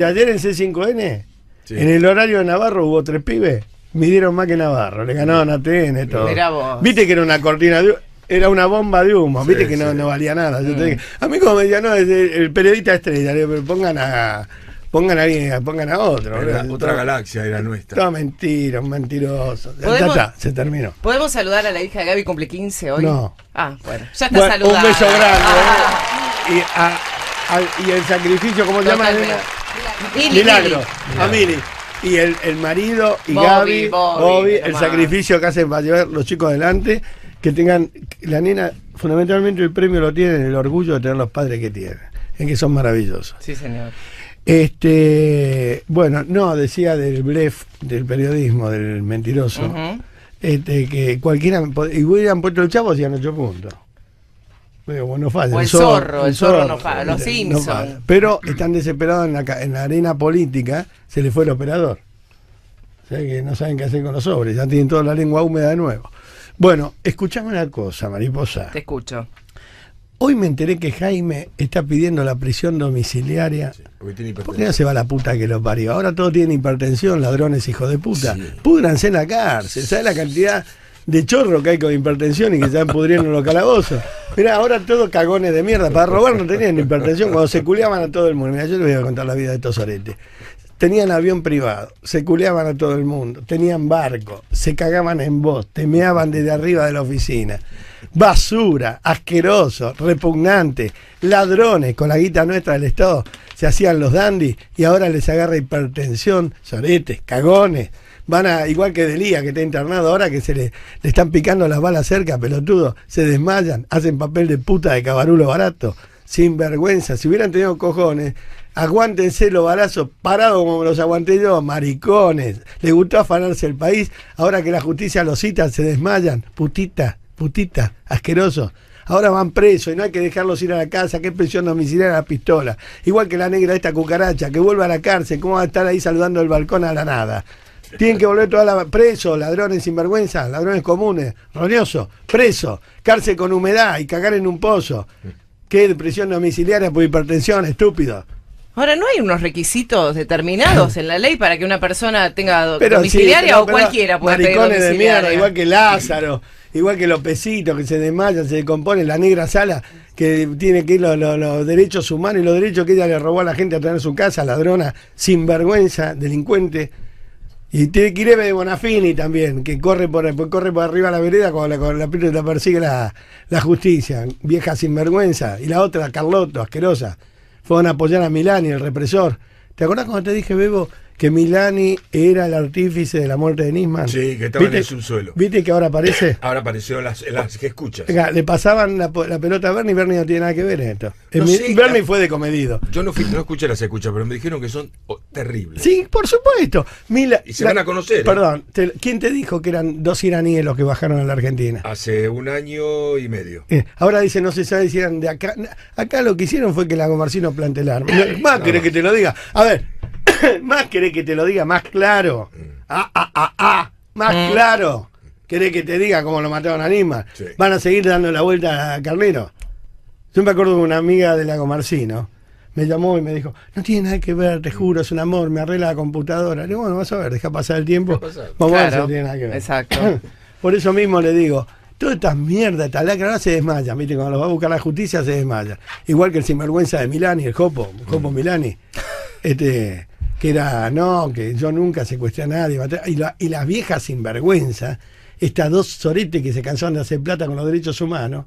Ayer en C5N, en el horario de Navarro hubo tres pibes, midieron más que Navarro, le ganaron a TN todo. Viste que era una cortina era una bomba de humo, viste que no, valía nada. Mm. A mí como me el periodista estrella, le pongan a pongan a alguien, pongan a otro. otra galaxia era nuestra. Todo mentira, un mentiroso. se terminó. ¿Podemos saludar a la hija de Gaby cumple 15 hoy? No. Ah, bueno. Ya está Un beso grande. ¿eh? Ah. Y, y, el sacrificio, ¿cómo se llama? Milagro. Y el, marido y Gaby, el sacrificio que hacen para llevar los chicos adelante, que tengan, la nena, fundamentalmente el premio lo tiene el orgullo de tener los padres que tienen, en que son maravillosos. Sí, señor. Este, bueno, no, decía del blef, del periodismo, del mentiroso, este, que cualquiera, y hubieran puesto el chavo, hacían ocho puntos bueno, O el, zorro, el zorro, no falla, los Simpsons. Pero están desesperados en la, arena política, se les fue el operador. O sea que no saben qué hacer con los sobres, ya tienen toda la lengua húmeda de nuevo. Bueno, escuchame una cosa, mariposa. Te escucho. Hoy me enteré que Jaime está pidiendo la prisión domiciliaria. ¿Por qué no se va la puta que lo parió? Ahora todo tiene hipertensión, ladrones, hijos de puta. Púdranse en la cárcel. ¿Sabes la cantidad de chorro que hay con hipertensión y que se empudrieron pudriendo los calabozos. Mirá, ahora todos cagones de mierda. Para robar no tenían hipertensión. Cuando se culeaban a todo el mundo. Mirá, yo les voy a contar la vida de estos soretes. Tenían avión privado, se culeaban a todo el mundo, tenían barco, se cagaban en voz, temeaban desde arriba de la oficina. Basura, asqueroso, repugnante, ladrones, con la guita nuestra del Estado, se hacían los dandy y ahora les agarra hipertensión, soretes, cagones van a, igual que Delía, que está internado ahora, que se le, le están picando las balas cerca, pelotudo, se desmayan, hacen papel de puta de cabarulo barato, sin vergüenza. Si hubieran tenido cojones, aguántense los balazos parados como los aguanté yo, maricones. Les gustó afanarse el país, ahora que la justicia los cita, se desmayan, putita, putita, asqueroso ahora van presos y no hay que dejarlos ir a la casa, qué prisión domiciliaria la pistola. Igual que la negra esta cucaracha, que vuelve a la cárcel, ¿cómo va a estar ahí saludando el balcón a la nada? Tienen que volver toda la. presos, ladrones sinvergüenza, ladrones comunes, roñosos, preso, cárcel con humedad y cagar en un pozo. ¿Qué prisión domiciliaria por hipertensión, estúpido? Ahora, ¿no hay unos requisitos determinados en la ley para que una persona tenga domiciliaria o cualquiera pueda tener de mierda, igual que Lázaro, igual que pesitos, que se desmayan, se descomponen, la negra sala, que tiene que ir los, derechos humanos y los derechos que ella le robó a la gente a tener su casa, ladrona, sinvergüenza, delincuente. Y tiene de Bonafini también, que corre por, pues corre por arriba la vereda cuando la, la persigue la, justicia. Vieja sinvergüenza. Y la otra, Carlotto, asquerosa. Fue a apoyar a Milani, el represor. ¿Te acordás cuando te dije, Bebo, que Milani era el artífice de la muerte de Nisman. Sí, que estaba en el subsuelo. ¿Viste que ahora aparece? Ahora aparecieron las, que escuchas. le pasaban la, pelota a Bernie, Bernie no tiene nada que ver en esto. Eh, Bernie ah, fue decomedido. Yo no, escuché las escuchas, pero me dijeron que son oh, terribles. Sí, por supuesto. y se van a conocer. ¿eh? Perdón, ¿quién te dijo que eran dos iraníes los que bajaron a la Argentina? Hace un año y medio. Eh, ahora dice, no se sabe si eran de acá. Acá lo que hicieron fue que la Gomarcino plante el arma. Más querés que te lo diga. A ver, ¿Más querés que te lo diga más claro? Mm. Ah, ah, ah, ah, más mm. claro. ¿Querés que te diga cómo lo mataron a Lima? Van a seguir dando la vuelta a Carnero. Yo me acuerdo de una amiga de Lago Marcino Me llamó y me dijo, no tiene nada que ver, te juro, es un amor, me arregla la computadora. Le digo, bueno, vas a ver, deja pasar el tiempo. Vamos no tiene nada que ver. Exacto. Por eso mismo le digo, todas estas mierdas, esta lacra se desmaya, ¿viste? Cuando los va a buscar la justicia se desmaya, Igual que el sinvergüenza de Milani, el Jopo, el Jopo mm. Milani. Este, que era, no, que yo nunca secuestré a nadie, y, la, y las viejas sinvergüenza, estas dos soretes que se cansaron de hacer plata con los derechos humanos,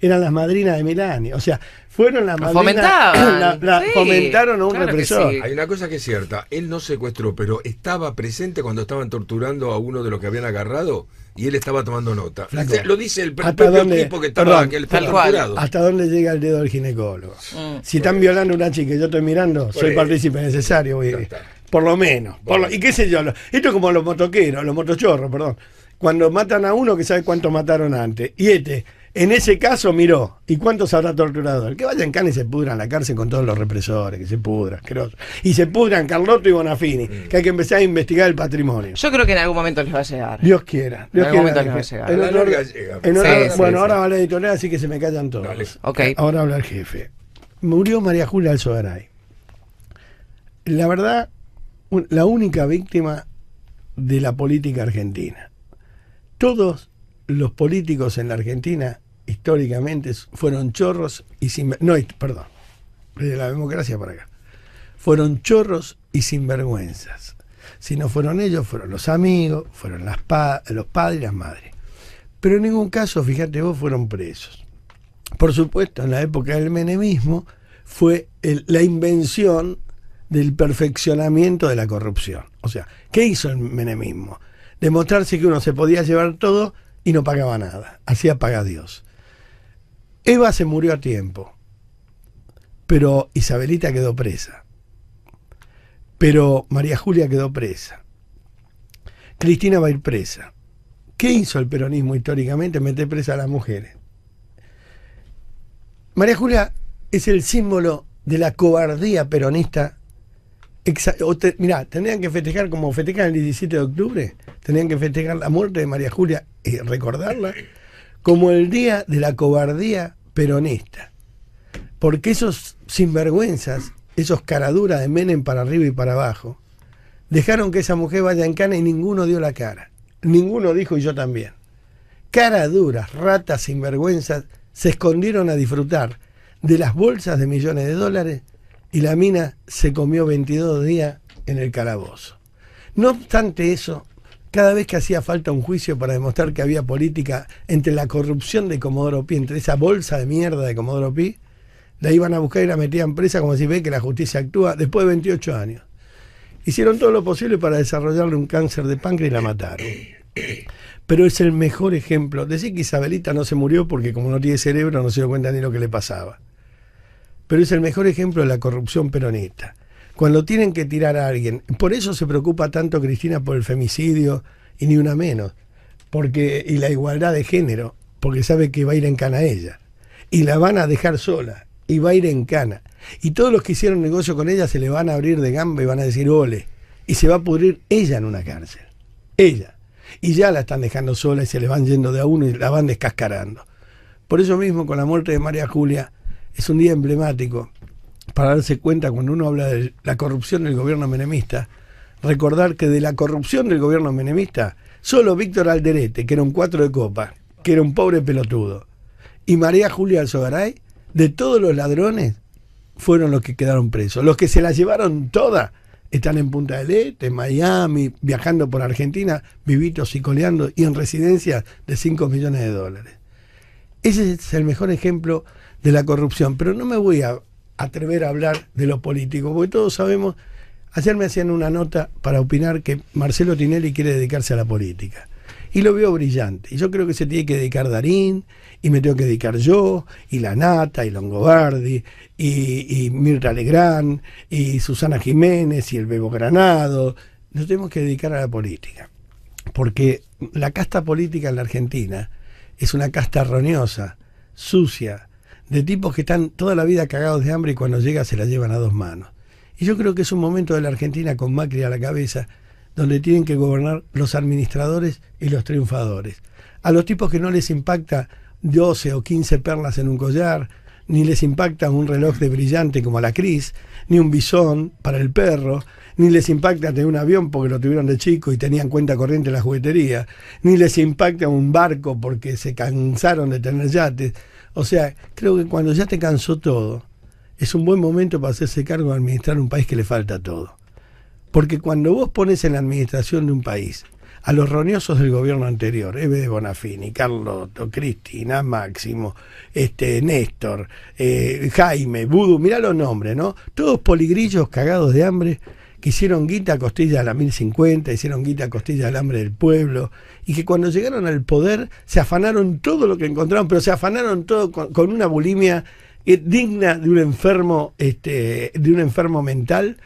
eran las madrinas de Milani O sea, fueron las madrinas. fomentaron a un represor. Hay una cosa que es cierta: él no secuestró, pero estaba presente cuando estaban torturando a uno de los que habían agarrado y él estaba tomando nota. lo dice el propio tipo que estaba ¿Hasta dónde llega el dedo del ginecólogo? Mm. Si están violando a una chica y yo estoy mirando, soy partícipe necesario. Voy, por lo menos. y qué sé yo. esto es como los motoqueros, los motochorros, perdón. Cuando matan a uno que sabe cuánto mataron antes. Y este en ese caso, miró, ¿y cuántos habrá torturado? El que vayan en y se pudran la cárcel con todos los represores, que se pudran, no... Y se pudran Carlotto y Bonafini, que hay que empezar a investigar el patrimonio. Yo creo que en algún momento les va a llegar. Dios quiera. en algún momento les va a llegar. En honor, llega, bueno, ahora va la editorial, así que se me callan todos. Ahora habla el jefe. Murió María Julia Alzogaray. La verdad, la única víctima de la política argentina. Todos los políticos en la Argentina históricamente fueron chorros y sin no perdón de la democracia para acá fueron chorros y sinvergüenzas si no fueron ellos fueron los amigos fueron las los padres y las madres pero en ningún caso fíjate vos fueron presos por supuesto en la época del menemismo fue la invención del perfeccionamiento de la corrupción o sea qué hizo el menemismo demostrarse que uno se podía llevar todo y no pagaba nada. Hacía paga Dios. Eva se murió a tiempo, pero Isabelita quedó presa. Pero María Julia quedó presa. Cristina va a ir presa. ¿Qué hizo el peronismo históricamente? Meter presa a las mujeres. María Julia es el símbolo de la cobardía peronista. mirá, tendrían que festejar como festejan el 17 de octubre, tenían que festejar la muerte de María Julia y recordarla como el día de la cobardía peronista. Porque esos sinvergüenzas, esos caraduras de Menem para arriba y para abajo, dejaron que esa mujer vaya en cana y ninguno dio la cara. Ninguno dijo y yo también. Caraduras, ratas sinvergüenzas, se escondieron a disfrutar de las bolsas de millones de dólares y la mina se comió 22 días en el calabozo. No obstante eso, cada vez que hacía falta un juicio para demostrar que había política entre la corrupción de Comodoro Pi, entre esa bolsa de mierda de Comodoro Pi, la iban a buscar y la metían presa como si ve que la justicia actúa después de 28 años. Hicieron todo lo posible para desarrollarle un cáncer de páncreas y la mataron. Pero es el mejor ejemplo. Decir que Isabelita no se murió porque como no tiene cerebro no se dio cuenta ni lo que le pasaba. Pero es el mejor ejemplo de la corrupción peronista cuando tienen que tirar a alguien. Por eso se preocupa tanto Cristina por el femicidio y ni una menos. Porque, y la igualdad de género, porque sabe que va a ir en cana ella. Y la van a dejar sola. Y va a ir en cana. Y todos los que hicieron negocio con ella se le van a abrir de gamba y van a decir ole. Y se va a pudrir ella en una cárcel. Ella. Y ya la están dejando sola y se le van yendo de a uno y la van descascarando. Por eso mismo, con la muerte de María Julia, es un día emblemático para darse cuenta cuando uno habla de la corrupción del gobierno menemista, recordar que de la corrupción del gobierno menemista, solo Víctor Alderete, que era un cuatro de copa, que era un pobre pelotudo, y María Julia Alzogaray, de todos los ladrones, fueron los que quedaron presos. Los que se la llevaron toda están en Punta del Este, en Miami, viajando por Argentina, vivitos y coleando, y en residencias de 5 millones de dólares. Ese es el mejor ejemplo de la corrupción, pero no me voy a atrever a hablar de lo político, porque todos sabemos, ayer me hacían una nota para opinar que Marcelo Tinelli quiere dedicarse a la política. Y lo veo brillante. Y yo creo que se tiene que dedicar Darín, y me tengo que dedicar yo, y La Nata, y Longobardi, y, y Mirta Legrand, y Susana Jiménez, y el Bebo Granado. Nos tenemos que dedicar a la política. Porque la casta política en la Argentina es una casta errónea sucia, de tipos que están toda la vida cagados de hambre y cuando llega se la llevan a dos manos. Y yo creo que es un momento de la Argentina con Macri a la cabeza, donde tienen que gobernar los administradores y los triunfadores. A los tipos que no les impacta 12 o 15 perlas en un collar, ni les impacta un reloj de brillante como la Cris, ni un bisón para el perro, ni les impacta tener un avión porque lo tuvieron de chico y tenían cuenta corriente en la juguetería, ni les impacta un barco porque se cansaron de tener yates. O sea, creo que cuando ya te cansó todo, es un buen momento para hacerse cargo de administrar un país que le falta todo. Porque cuando vos pones en la administración de un país a los roñosos del gobierno anterior, Eve de Bonafini, Carlotto, Cristina, Máximo, este, Néstor, eh, Jaime, Budu, mirá los nombres, ¿no? Todos poligrillos cagados de hambre que hicieron guita a costilla a la 1050, hicieron guita a costilla al hambre del pueblo, y que cuando llegaron al poder se afanaron todo lo que encontraron, pero se afanaron todo con, una bulimia eh, digna de un enfermo, este, de un enfermo mental,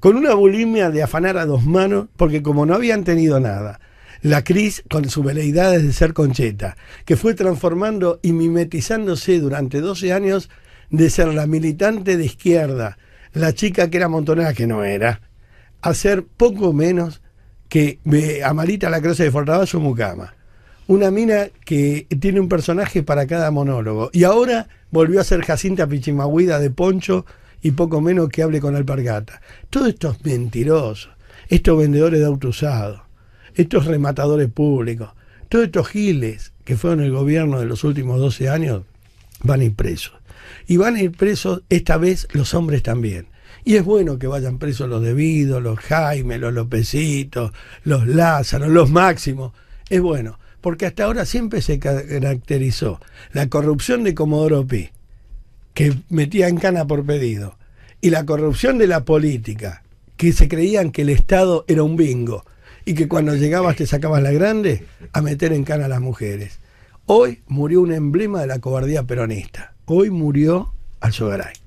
con una bulimia de afanar a dos manos, porque como no habían tenido nada, la Cris con sus veleidades de ser concheta, que fue transformando y mimetizándose durante 12 años de ser la militante de izquierda, la chica que era montonera que no era, hacer poco menos que eh, Amarita la Cruz de su Mucama. Una mina que tiene un personaje para cada monólogo. Y ahora volvió a ser Jacinta Pichimahuida de Poncho y poco menos que hable con Alpargata. Todos estos mentirosos, estos vendedores de autos usados, estos rematadores públicos, todos estos giles que fueron el gobierno de los últimos 12 años, van a ir presos. Y van a ir presos esta vez los hombres también. Y es bueno que vayan presos los debidos, los Jaime, los Lópezitos, los Lázaro, los Máximos. Es bueno, porque hasta ahora siempre se caracterizó la corrupción de Comodoro Pi, que metía en cana por pedido, y la corrupción de la política, que se creían que el Estado era un bingo y que cuando llegabas te sacabas la grande a meter en cana a las mujeres. Hoy murió un emblema de la cobardía peronista. Hoy murió Alzogaray.